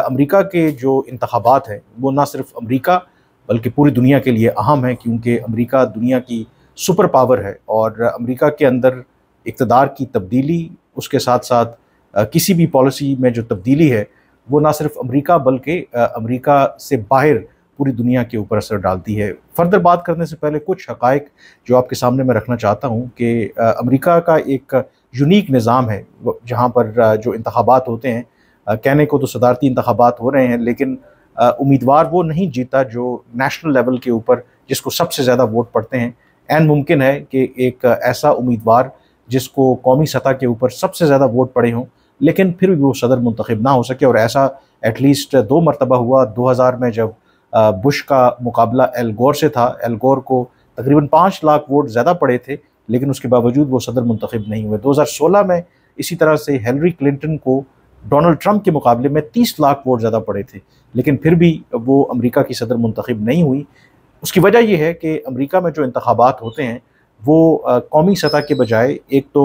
America के जो इंतबात हैं वो ना सिर्फ अमेरिका बल्कि पूरी दुनिया के लिए अहम है क्योंकि अमेरिका दुनिया की सुपर पावर है और अमेरिका के अंदर इकतदार की तब्दीली उसके साथ साथ किसी भी पॉलिसी में जो तब्दीली है वो ना सिर्फ अमेरिका बल्कि अमेरिका से बाहर पूरी दुनिया के ऊपर असर डालती है फर्दर बात करने से पहले कुछ हक़ जो आपके सामने मैं रखना चाहता हूँ कि अमेरिका का एक यूनिक निज़ाम है जहाँ पर जो इंतबात होते हैं कहने को तो सदारती इंतबात हो रहे हैं लेकिन उम्मीदवार वो नहीं जीता जो नेशनल लेवल के ऊपर जिसको सबसे ज़्यादा वोट पड़ते हैं एन मुमकिन है कि एक ऐसा उम्मीदवार जिसको कौमी सतह के ऊपर सबसे ज़्यादा वोट पड़े हों लेकिन फिर भी वो सदर मंतखब ना हो सके और ऐसा एटलीस्ट दो मरतबा हुआ 2000 में जब बुश का मुकाबला एलगोर से था एलगोर को तकरीबन पाँच लाख वोट ज़्यादा पड़े थे लेकिन उसके बावजूद वो सदर मंतखब नहीं हुए 2016 में इसी तरह से हेलरी क्लिंटन को डोनाल्ड ट्रंप के मुकाबले में तीस लाख वोट ज़्यादा पड़े थे लेकिन फिर भी वो अमेरिका की सदर मुंतखब नहीं हुई उसकी वजह यह है कि अमेरिका में जो इंतबात होते हैं वो कौमी सतह के बजाय एक तो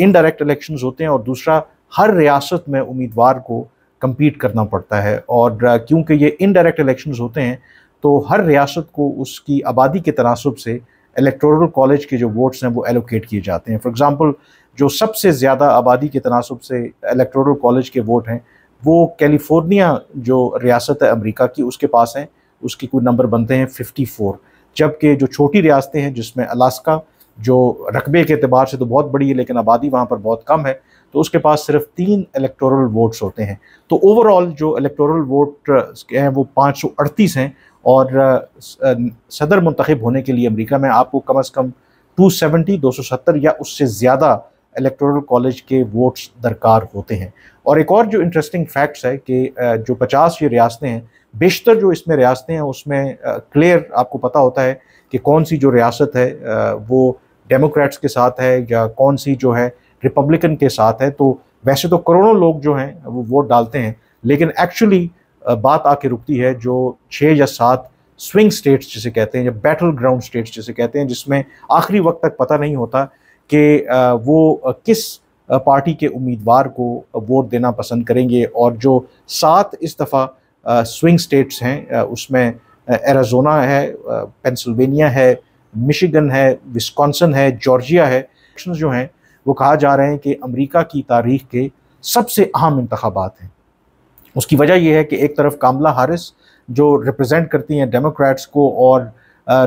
इनडायरेक्ट इलेक्शन होते हैं और दूसरा हर रियासत में उम्मीदवार को कम्पीट करना पड़ता है और क्योंकि ये इनडायरेक्ट इलेक्शन होते हैं तो हर रियासत को उसकी आबादी के तनासब से इलेक्टोरल कॉलेज के जो वोट्स हैं वो एलोकेट किए जाते हैं फॉर एग्ज़ाम्पल जो सबसे ज़्यादा आबादी के तनासब से इलेक्टोरल कॉलेज के वोट हैं वो कैलिफोर्निया जो रियासत है अमरीका की उसके पास हैं उसके कोई नंबर बनते हैं फिफ्टी फोर जबकि जो छोटी रियासतें हैं जिसमें अलास्का जो रकबे के अतबार से तो बहुत बड़ी है लेकिन आबादी वहाँ पर बहुत कम है तो उसके पास सिर्फ तीन इलेक्टोरल वोट्स होते हैं तो ओवरऑल जो इलेक्टोरल वोट हैं वो पाँच सौ अड़तीस हैं और सदर मंतखब होने के लिए अमरीका में आपको कम अज़ कम टू सेवेंटी दो सौ सत्तर या उससे ज़्यादा इलेक्टोरल कॉलेज के वोट्स दरकार होते हैं और एक और जो इंटरेस्टिंग फैक्ट्स है कि जो पचास ये रियासतें हैं बेशतर जो इसमें रियासतें हैं उसमें क्लियर आपको पता होता है कि कौन सी जो रियासत है वो डेमोक्रेट्स के साथ है या कौन सी जो है रिपब्लिकन के साथ है तो वैसे तो करोड़ों लोग जो हैं वो वोट डालते हैं लेकिन एक्चुअली बात आके रुकती है जो छः या सात स्विंग स्टेट्स जिसे कहते हैं या बैटल ग्राउंड स्टेट्स जिसे कहते हैं जिसमें आखिरी वक्त तक पता नहीं होता कि वो किस पार्टी के उम्मीदवार को वोट देना पसंद करेंगे और जो सात इस दफ़ा स्विंग स्टेट्स हैं उसमें एराजोना है पेंसिल्वेनिया है मिशिगन है विस्कॉन्सन है जॉर्जिया है जो हैं वो कहा जा रहे हैं कि अमेरिका की तारीख के सबसे अहम इंतबात हैं उसकी वजह यह है कि एक तरफ कामला हारिस जो रिप्रेजेंट करती हैं डेमोक्रेट्स को और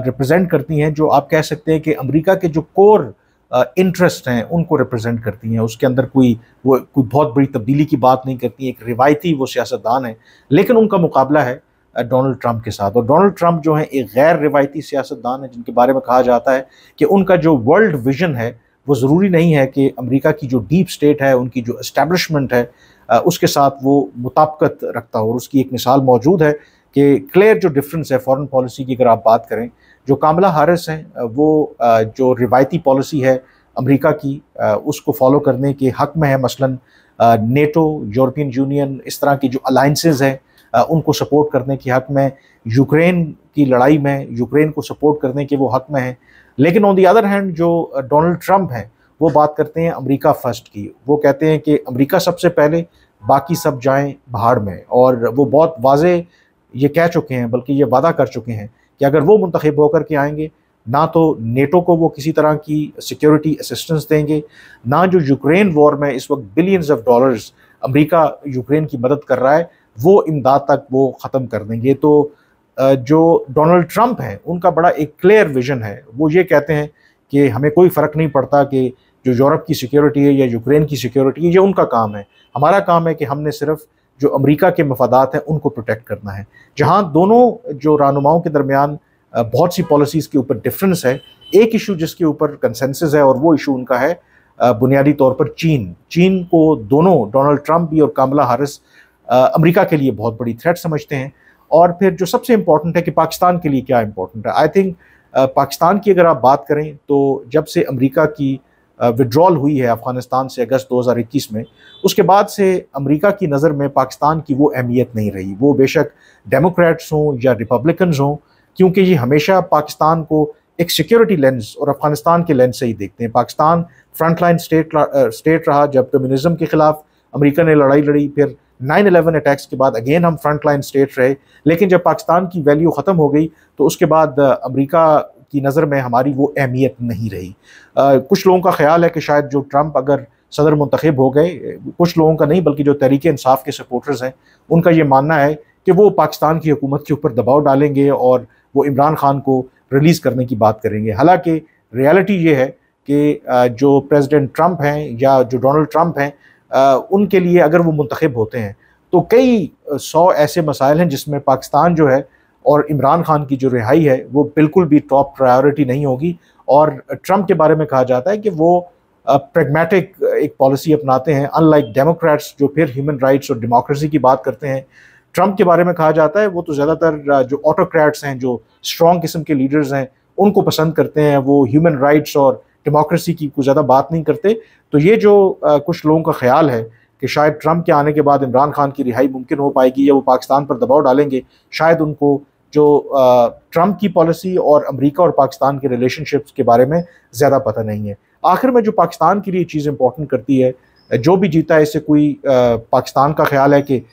रिप्रेजेंट करती हैं जो आप कह सकते हैं कि अमेरिका के जो कोर इंटरेस्ट हैं उनको रिप्रेजेंट करती हैं उसके अंदर कोई वो कोई बहुत बड़ी तब्दीली की बात नहीं करती एक रिवायती वो सियासतदान है लेकिन उनका मुकाबला है डोनाल्ड ट्रंप के साथ और डोनाल्ड ट्रंप जो हैं एक गैर रिवायती सियासतदान है जिनके बारे में कहा जाता है कि उनका जो वर्ल्ड विजन है वो ज़रूरी नहीं है कि अमेरिका की जो डीप स्टेट है उनकी जो इस्टेबलिशमेंट है उसके साथ वो मुताबकत रखता हो और उसकी एक मिसाल मौजूद है कि क्लियर जो डिफरेंस है फॉरेन पॉलिसी की अगर आप बात करें जो कामला हारिस हैं वो जो रिवायती पॉलिसी है अमेरिका की उसको फॉलो करने के हक़ में है मसलन नेटो यूरोपियन यूनियन इस तरह की जो अलाइंसेज हैं उनको सपोर्ट करने के हक़ में यूक्रेन की लड़ाई में यूक्रेन को सपोर्ट करने के वो हक़ में है लेकिन ऑन दी अदर हैंड जो डोनाल्ड ट्रंप हैं वो बात करते हैं अमेरिका फर्स्ट की वो कहते हैं कि अमेरिका सबसे पहले बाकी सब जाएं बाहर में और वो बहुत वाज ये कह चुके हैं बल्कि ये वादा कर चुके हैं कि अगर वो मंतखब होकर के आएंगे ना तो नेटो को वो किसी तरह की सिक्योरिटी असिस्टेंस देंगे ना जो यूक्रेन वॉर में इस वक्त billions of dollars America Ukraine की मदद कर रहा है वो इमदाद तक वो ख़त्म कर देंगे तो जो डोनाल्ड ट्रंप हैं उनका बड़ा एक क्लियर विजन है वो ये कहते हैं कि हमें कोई फ़र्क नहीं पड़ता कि जो यूरोप की सिक्योरिटी है या यूक्रेन की सिक्योरिटी है ये उनका काम है हमारा काम है कि हमने सिर्फ जो अमेरिका के मफादात हैं उनको प्रोटेक्ट करना है जहाँ दोनों जो रानुमाओं के दरमियान बहुत सी पॉलिसीज़ के ऊपर डिफरेंस है एक इशू जिसके ऊपर कंसेंसस है और वो इशू उनका है बुनियादी तौर पर चीन चीन को दोनों डोनाल्ड ट्रंप भी और कामला हारिस अमरीका के लिए बहुत बड़ी थ्रेट समझते हैं और फिर जो सबसे इम्पॉर्टेंट है कि पाकिस्तान के लिए क्या इम्पोर्टेंट है आई थिंक पाकिस्तान की अगर आप बात करें तो जब से अमरीका की विड्रॉल हुई है अफ़गानिस्तान से अगस्त 2021 में उसके बाद से अमेरिका की नज़र में पाकिस्तान की वो अहमियत नहीं रही वो बेशक डेमोक्रेट्स हों या रिपब्लिकन्स हों क्योंकि ये हमेशा पाकिस्तान को एक सिक्योरिटी लेंस और अफ़गानिस्तान के लेंस से ही देखते हैं Pakistan front line state state रहा जब कम्यूनिजम के ख़िलाफ़ अमेरिका ने लड़ाई लड़ी फिर नाइन अलेवन अटैक्स के बाद अगेन हम फ्रंट लाइन स्टेट रहे लेकिन जब पाकिस्तान की वैल्यू ख़त्म हो गई तो उसके बाद uh, अमरीका की नज़र में हमारी वो अहमियत नहीं रही आ, uh, कुछ लोगों का ख्याल है कि शायद जो ट्रंप अगर सदर मंतखब हो गए कुछ लोगों का नहीं बल्कि जो तहरीक इंसाफ के सपोर्टर्स हैं उनका ये मानना है कि वो पाकिस्तान की हुकूमत के ऊपर दबाव डालेंगे और वो इमरान खान को रिलीज़ करने की बात करेंगे हालांकि रियलिटी ये है कि uh, जो प्रेसिडेंट ट्रंप हैं या जो डोनाल्ड ट्रंप हैं उनके लिए अगर वो मंतखब होते हैं तो कई सौ ऐसे मसाइल हैं जिसमें पाकिस्तान जो है और इमरान खान की जो रिहाई है वो बिल्कुल भी टॉप प्रायोरिटी नहीं होगी और ट्रम्प के बारे में कहा जाता है कि वो प्रेगमेटिक एक पॉलिसी अपनाते हैं अनलाइक डेमोक्रेट्स जो फिर ह्यूमन राइट्स और डेमोक्रेसी की बात करते हैं ट्रम्प के बारे में कहा जाता है वो तो ज़्यादातर जो ऑटोक्रेट्स हैं जो स्ट्रॉन्ग किस्म के लीडर्स हैं उनको पसंद करते हैं वो ह्यूमन राइट्स और डेमोक्रेसी की कुछ ज़्यादा बात नहीं करते तो ये जो कुछ लोगों का ख्याल है कि शायद ट्रंप के आने के बाद इमरान खान की रिहाई मुमकिन हो पाएगी या वो पाकिस्तान पर दबाव डालेंगे शायद उनको जो ट्रंप की पॉलिसी और अमेरिका और पाकिस्तान के रिलेशनशिप्स के बारे में ज़्यादा पता नहीं है आखिर में जो पाकिस्तान के लिए चीज़ इंपॉर्टेंट करती है जो भी जीता है इससे कोई पाकिस्तान का ख्याल है कि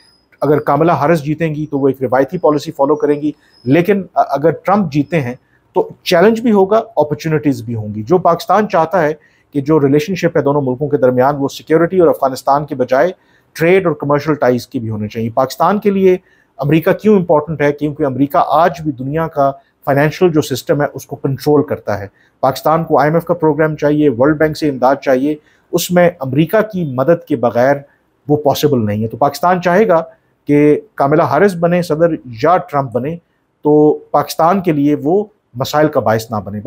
अगर कामला हारिस जीतेंगी तो वो एक रिवायती पॉलिसी फॉलो करेंगी लेकिन अगर ट्रंप जीते हैं तो चैलेंज भी होगा अपॉर्चुनिटीज़ भी होंगी जो पाकिस्तान चाहता है कि जो रिलेशनशिप है दोनों मुल्कों के दरमियान वो सिक्योरिटी और अफगानिस्तान के बजाय ट्रेड और कमर्शल टाइज की भी होने चाहिए पाकिस्तान के लिए अमेरिका क्यों इंपॉर्टेंट है क्योंकि अमेरिका आज भी दुनिया का फाइनेंशियल जो सिस्टम है उसको कंट्रोल करता है पाकिस्तान को आईएमएफ का प्रोग्राम चाहिए वर्ल्ड बैंक से इमदाद चाहिए उसमें अमेरिका की मदद के बगैर वो पॉसिबल नहीं है तो पाकिस्तान चाहेगा कि कामिला हारिस बने सदर या ट्रंप बने तो पाकिस्तान के लिए वो मसाइल का बायस ना बने